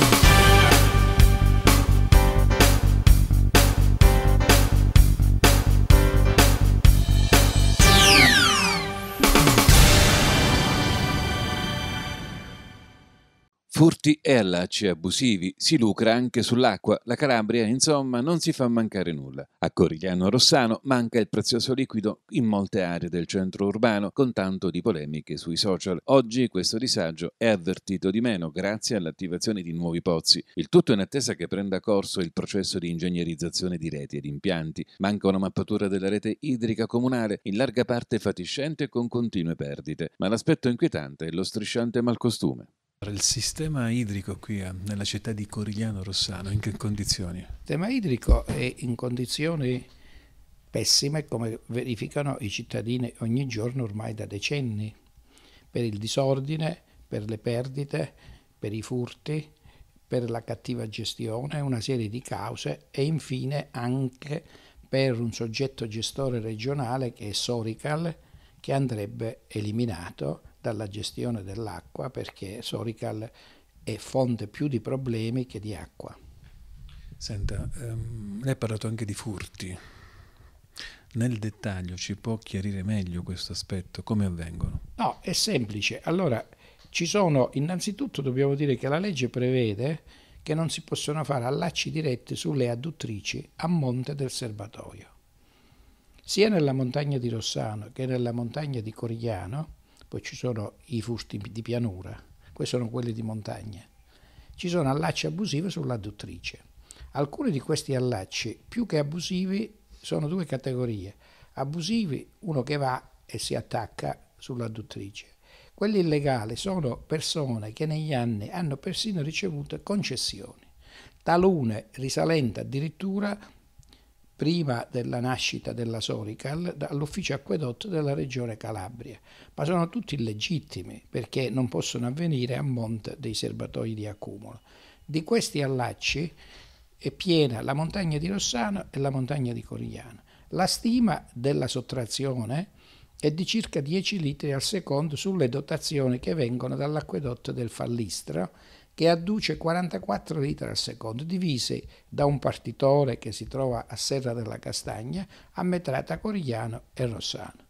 Thank you Furti e allacci abusivi, si lucra anche sull'acqua, la Calabria insomma non si fa mancare nulla. A Corigliano Rossano manca il prezioso liquido in molte aree del centro urbano, con tanto di polemiche sui social. Oggi questo disagio è avvertito di meno grazie all'attivazione di nuovi pozzi, il tutto in attesa che prenda corso il processo di ingegnerizzazione di reti ed impianti. Manca una mappatura della rete idrica comunale, in larga parte fatiscente e con continue perdite, ma l'aspetto inquietante è lo strisciante malcostume. Il sistema idrico qui eh, nella città di Corigliano Rossano, in che condizioni? Il sistema idrico è in condizioni pessime come verificano i cittadini ogni giorno ormai da decenni, per il disordine, per le perdite, per i furti, per la cattiva gestione, una serie di cause e infine anche per un soggetto gestore regionale che è Sorical che andrebbe eliminato dalla gestione dell'acqua perché Sorical è fonte più di problemi che di acqua. Senta, ehm, lei ha parlato anche di furti. Nel dettaglio ci può chiarire meglio questo aspetto? Come avvengono? No, è semplice. Allora, ci sono, innanzitutto dobbiamo dire che la legge prevede che non si possono fare allacci diretti sulle adduttrici a monte del serbatoio. Sia nella montagna di Rossano che nella montagna di Corigliano poi ci sono i fusti di pianura, questi sono quelli di montagna. Ci sono allacci abusivi sull'adduttrice. Alcuni di questi allacci, più che abusivi, sono due categorie. Abusivi, uno che va e si attacca sull'adduttrice. Quelli illegali sono persone che negli anni hanno persino ricevuto concessioni, talune risalenti addirittura prima della nascita della Sorical dall'ufficio acquedotto della regione Calabria, ma sono tutti illegittimi perché non possono avvenire a monte dei serbatoi di accumulo. Di questi allacci è piena la montagna di Rossano e la montagna di Corigliano. La stima della sottrazione è di circa 10 litri al secondo sulle dotazioni che vengono dall'acquedotto del Fallistra che adduce 44 litri al secondo, divise da un partitore che si trova a Serra della Castagna a metà tra Corigliano e Rossano.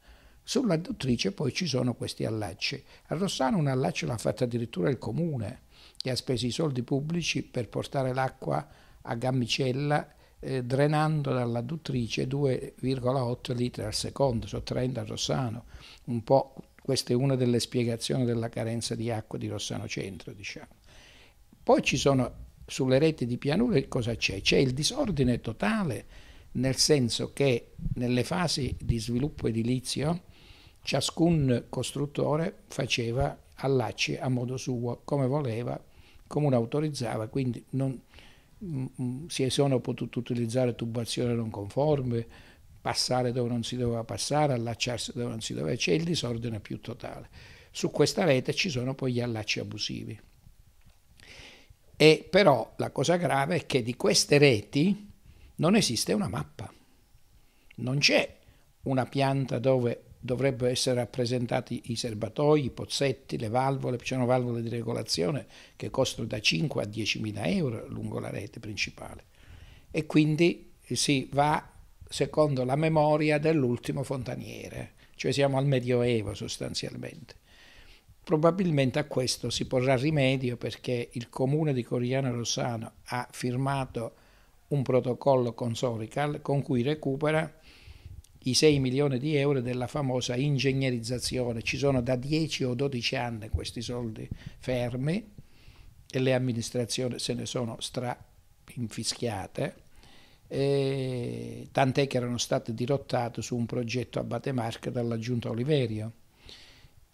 Sull'adduttrice poi ci sono questi allacci. A Rossano un allaccio l'ha fatto addirittura il comune, che ha speso i soldi pubblici per portare l'acqua a Gammicella eh, drenando dall'adduttrice 2,8 litri al secondo, sottraendo a Rossano. Un po' questa è una delle spiegazioni della carenza di acqua di Rossano Centro, diciamo. Poi ci sono sulle reti di pianura cosa c'è? C'è il disordine totale, nel senso che nelle fasi di sviluppo edilizio ciascun costruttore faceva allacci a modo suo, come voleva, come uno autorizzava, quindi non, mm, mm, si sono potuti utilizzare tubazioni non conformi, passare dove non si doveva passare, allacciarsi dove non si doveva, c'è il disordine più totale. Su questa rete ci sono poi gli allacci abusivi. E però la cosa grave è che di queste reti non esiste una mappa, non c'è una pianta dove dovrebbero essere rappresentati i serbatoi, i pozzetti, le valvole, ci sono valvole di regolazione che costano da 5 a 10 mila euro lungo la rete principale e quindi si va secondo la memoria dell'ultimo fontaniere, cioè siamo al Medioevo sostanzialmente. Probabilmente a questo si porrà rimedio perché il comune di Coriano Rossano ha firmato un protocollo con Sorical con cui recupera i 6 milioni di euro della famosa ingegnerizzazione. Ci sono da 10 o 12 anni questi soldi fermi e le amministrazioni se ne sono stra-infischiate, tant'è che erano state dirottate su un progetto a Batemarca dalla Giunta Oliverio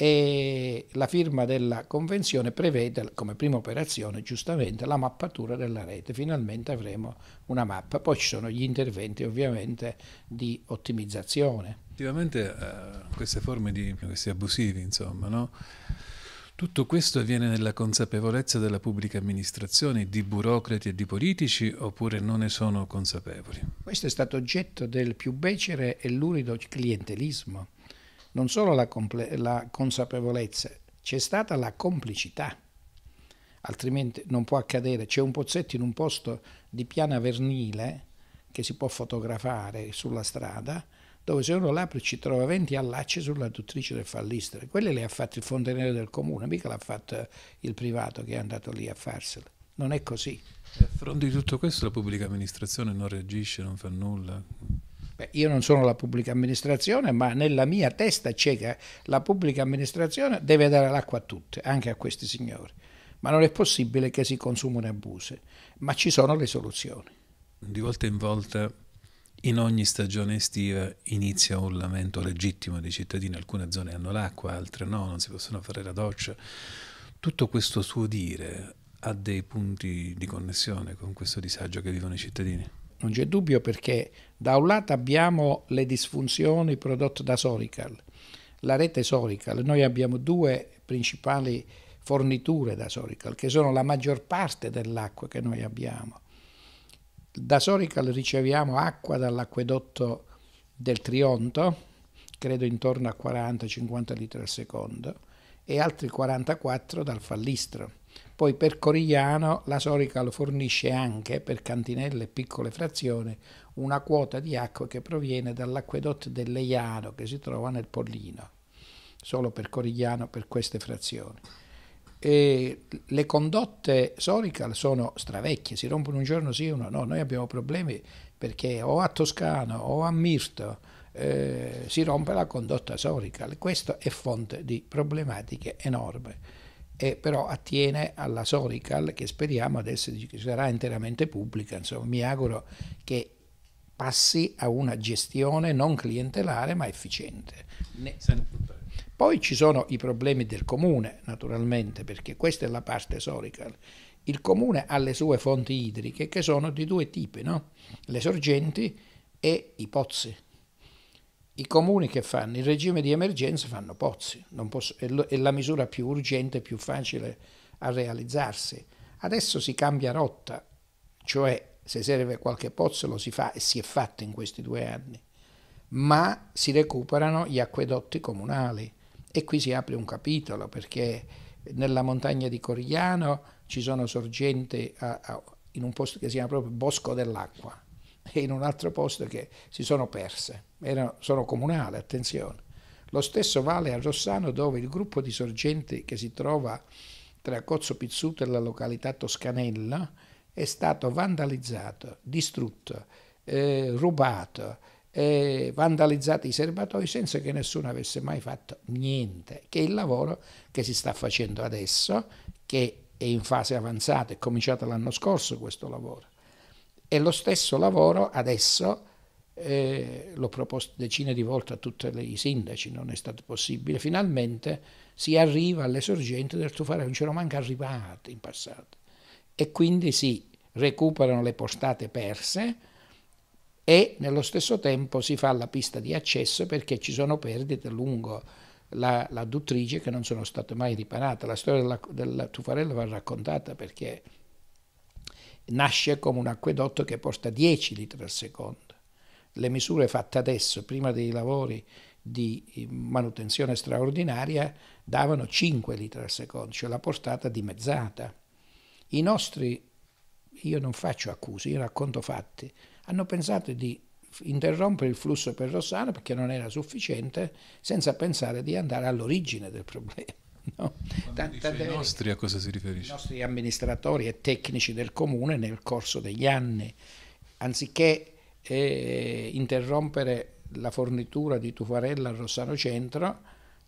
e la firma della convenzione prevede come prima operazione giustamente la mappatura della rete, finalmente avremo una mappa, poi ci sono gli interventi ovviamente di ottimizzazione. Effettivamente eh, queste forme di questi abusivi, insomma, no? Tutto questo avviene nella consapevolezza della pubblica amministrazione, di burocrati e di politici, oppure non ne sono consapevoli? Questo è stato oggetto del più becere e lurido clientelismo non solo la, comple- la consapevolezza, c'è stata la complicità. Altrimenti non può accadere. C'è un pozzetto in un posto di piana vernile che si può fotografare sulla strada, dove se uno l'apre ci trova 20 allacci sulla duttrice del fallistere. Quelle le ha fatte il fontanere del comune, mica l'ha fatto il privato che è andato lì a farsele. Non è così. E a fronte di tutto questo la pubblica amministrazione non reagisce, non fa nulla. Beh, io non sono la pubblica amministrazione, ma nella mia testa c'è che la pubblica amministrazione deve dare l'acqua a tutti, anche a questi signori. Ma non è possibile che si consumino abusi, ma ci sono le soluzioni. Di volta in volta in ogni stagione estiva inizia un lamento legittimo dei cittadini, alcune zone hanno l'acqua, altre no, non si possono fare la doccia. Tutto questo suo dire ha dei punti di connessione con questo disagio che vivono i cittadini? Non c'è dubbio perché da un lato abbiamo le disfunzioni prodotte da Sorical, la rete Sorical, noi abbiamo due principali forniture da Sorical, che sono la maggior parte dell'acqua che noi abbiamo. Da Sorical riceviamo acqua dall'acquedotto del Trionto, credo intorno a 40-50 litri al secondo, e altri 44 dal Fallistro. Poi per Corigliano la Sorical fornisce anche, per cantinelle e piccole frazioni, una quota di acqua che proviene dall'acquedotto del Leiano che si trova nel Pollino, solo per Corigliano per queste frazioni. E le condotte Sorical sono stravecchie, si rompono un giorno sì o uno no, noi abbiamo problemi perché o a Toscano o a Mirto eh, si rompe la condotta Sorical, questo è fonte di problematiche enormi e però attiene alla Sorical che speriamo adesso sarà interamente pubblica, insomma mi auguro che passi a una gestione non clientelare ma efficiente. Poi ci sono i problemi del comune naturalmente perché questa è la parte Sorical. Il comune ha le sue fonti idriche che sono di due tipi, no? le sorgenti e i pozzi i comuni che fanno il regime di emergenza fanno pozzi, posso, è la misura più urgente e più facile a realizzarsi. Adesso si cambia rotta, cioè se serve qualche pozzo lo si fa e si è fatto in questi due anni, ma si recuperano gli acquedotti comunali e qui si apre un capitolo perché nella montagna di Corigliano ci sono sorgenti a, a, in un posto che si chiama proprio Bosco dell'Acqua, e in un altro posto che si sono perse. Erano, sono comunali, attenzione. Lo stesso vale a Rossano dove il gruppo di sorgenti che si trova tra Cozzo Pizzuto e la località Toscanella è stato vandalizzato, distrutto, eh, rubato, eh, vandalizzati i serbatoi senza che nessuno avesse mai fatto niente, che è il lavoro che si sta facendo adesso, che è in fase avanzata, è cominciato l'anno scorso questo lavoro. E lo stesso lavoro adesso eh, l'ho proposto decine di volte a tutti i sindaci, non è stato possibile. Finalmente si arriva alle sorgenti del tufare, non c'erano manca arrivati in passato. E quindi si recuperano le portate perse e nello stesso tempo si fa la pista di accesso perché ci sono perdite lungo la, la duttrice che non sono state mai riparate. La storia della, della tufarella va raccontata perché nasce come un acquedotto che porta 10 litri al secondo. Le misure fatte adesso, prima dei lavori di eh, manutenzione straordinaria, davano 5 litri al secondo, cioè la portata dimezzata. I nostri, io non faccio accuse, io racconto fatti, hanno pensato di interrompere il flusso per Rossano perché non era sufficiente senza pensare di andare all'origine del problema. No. I nostri a cosa si riferisce? I nostri amministratori e tecnici del comune nel corso degli anni, anziché eh, interrompere la fornitura di Tufarella al Rossano Centro,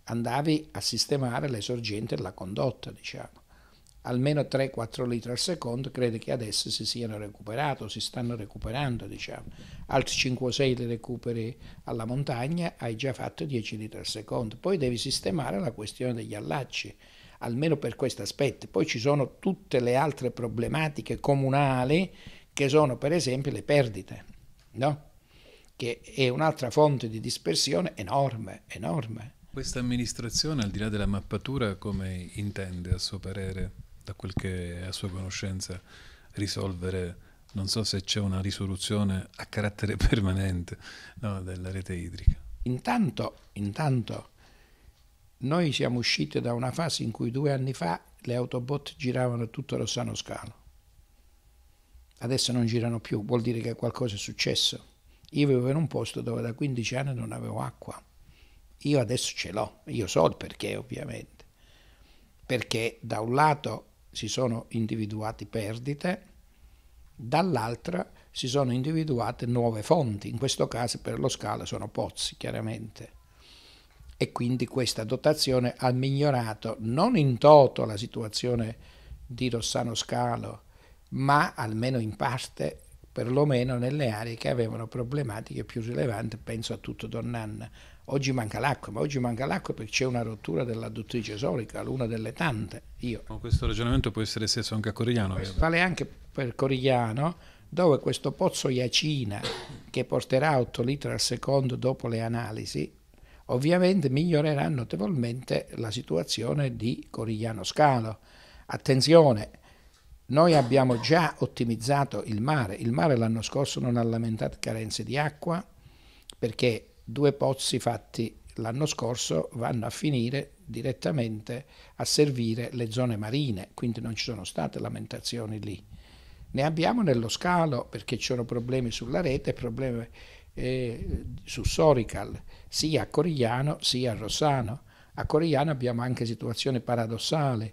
andavi a sistemare le sorgenti e la condotta, diciamo almeno 3-4 litri al secondo, credo che adesso si siano recuperati, si stanno recuperando, diciamo. Altri 5-6 li recuperi alla montagna, hai già fatto 10 litri al secondo. Poi devi sistemare la questione degli allacci, almeno per questo aspetto. Poi ci sono tutte le altre problematiche comunali che sono per esempio le perdite, no? che è un'altra fonte di dispersione enorme, enorme. Questa amministrazione, al di là della mappatura, come intende a suo parere da quel che è a sua conoscenza, risolvere non so se c'è una risoluzione a carattere permanente no, della rete idrica. Intanto, intanto, noi siamo usciti da una fase in cui due anni fa le autobot giravano tutto Rossano Scalo. Adesso non girano più, vuol dire che qualcosa è successo. Io vivo in un posto dove da 15 anni non avevo acqua. Io adesso ce l'ho, io so il perché ovviamente. Perché da un lato si sono individuati perdite, dall'altra si sono individuate nuove fonti, in questo caso per lo scala sono pozzi chiaramente. E quindi questa dotazione ha migliorato non in toto la situazione di Rossano Scalo, ma almeno in parte, perlomeno nelle aree che avevano problematiche più rilevanti, penso a tutto Donnanna, Oggi manca l'acqua, ma oggi manca l'acqua perché c'è una rottura dell'adduttrice solica, l'una delle tante. Io. Ma questo ragionamento può essere stesso anche a Corigliano. Vale anche per Corigliano, dove questo pozzo Iacina, che porterà 8 litri al secondo dopo le analisi, ovviamente migliorerà notevolmente la situazione di Corigliano Scalo. Attenzione, noi abbiamo già ottimizzato il mare, il mare l'anno scorso non ha lamentato carenze di acqua perché due pozzi fatti l'anno scorso vanno a finire direttamente a servire le zone marine, quindi non ci sono state lamentazioni lì. Ne abbiamo nello scalo perché c'erano problemi sulla rete, problemi eh, su Sorical, sia a Corigliano sia a Rossano. A Corigliano abbiamo anche situazioni paradossali,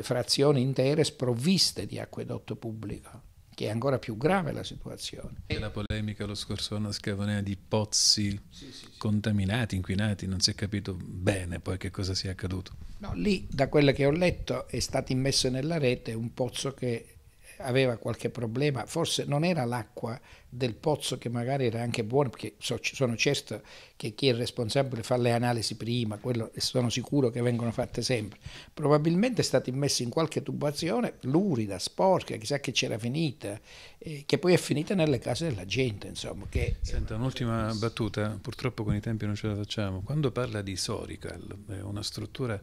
frazioni intere sprovviste di acquedotto pubblico che è ancora più grave la situazione. E la polemica lo scorso anno a Scavonea di pozzi sì, sì, sì. contaminati, inquinati, non si è capito bene poi che cosa sia accaduto. No, lì, da quello che ho letto, è stato immesso nella rete un pozzo che aveva qualche problema, forse non era l'acqua del pozzo che magari era anche buona, perché so, sono certo che chi è responsabile fa le analisi prima, quello sono sicuro che vengono fatte sempre, probabilmente è stata immessa in qualche tubazione lurida, sporca, chissà che c'era finita, eh, che poi è finita nelle case della gente. Insomma, che, Senta, eh, un'ultima battuta, purtroppo con i tempi non ce la facciamo, quando parla di Sorical, una struttura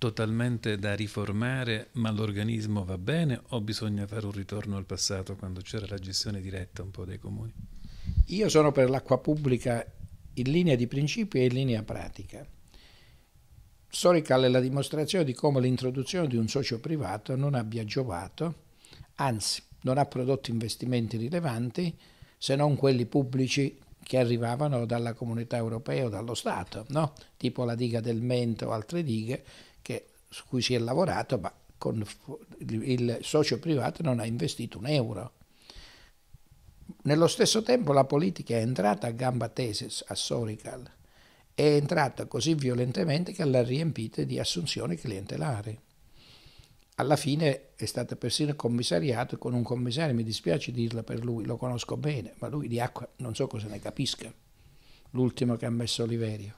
totalmente da riformare, ma l'organismo va bene o bisogna fare un ritorno al passato quando c'era la gestione diretta un po' dei comuni? Io sono per l'acqua pubblica in linea di principio e in linea pratica. Storica è la dimostrazione di come l'introduzione di un socio privato non abbia giovato, anzi non ha prodotto investimenti rilevanti se non quelli pubblici che arrivavano dalla comunità europea o dallo Stato, no? tipo la diga del Mento o altre dighe che, su cui si è lavorato, ma con il socio privato non ha investito un euro. Nello stesso tempo la politica è entrata a gamba tesa a Sorical, è entrata così violentemente che l'ha riempita di assunzioni clientelari alla fine è stato persino commissariato con un commissario, mi dispiace dirla per lui, lo conosco bene, ma lui di acqua non so cosa ne capisca. L'ultimo che ha messo Oliverio,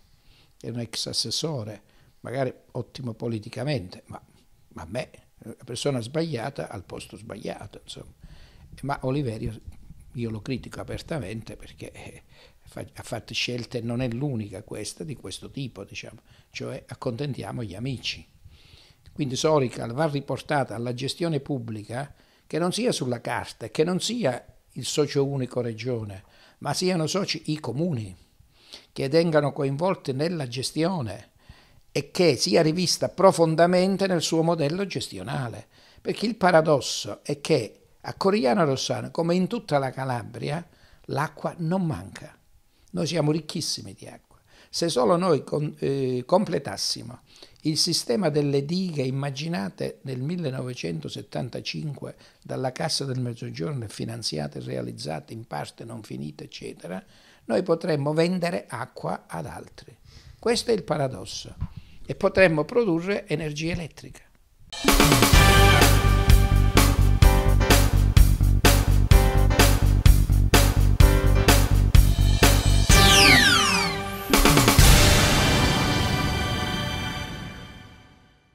è un ex assessore, magari ottimo politicamente, ma, ma a me, la persona sbagliata al posto sbagliato, insomma. Ma Oliverio io lo critico apertamente perché eh, ha fatto scelte, non è l'unica questa, di questo tipo, diciamo, cioè accontentiamo gli amici. Quindi Sorical va riportata alla gestione pubblica che non sia sulla carta, che non sia il socio unico regione, ma siano soci i comuni che vengano coinvolti nella gestione e che sia rivista profondamente nel suo modello gestionale. Perché il paradosso è che a Corigliano Rossano, come in tutta la Calabria, l'acqua non manca. Noi siamo ricchissimi di acqua. Se solo noi con, eh, completassimo il sistema delle dighe immaginate nel 1975 dalla Cassa del Mezzogiorno e finanziate, realizzate in parte, non finite, eccetera, noi potremmo vendere acqua ad altri. Questo è il paradosso. E potremmo produrre energia elettrica.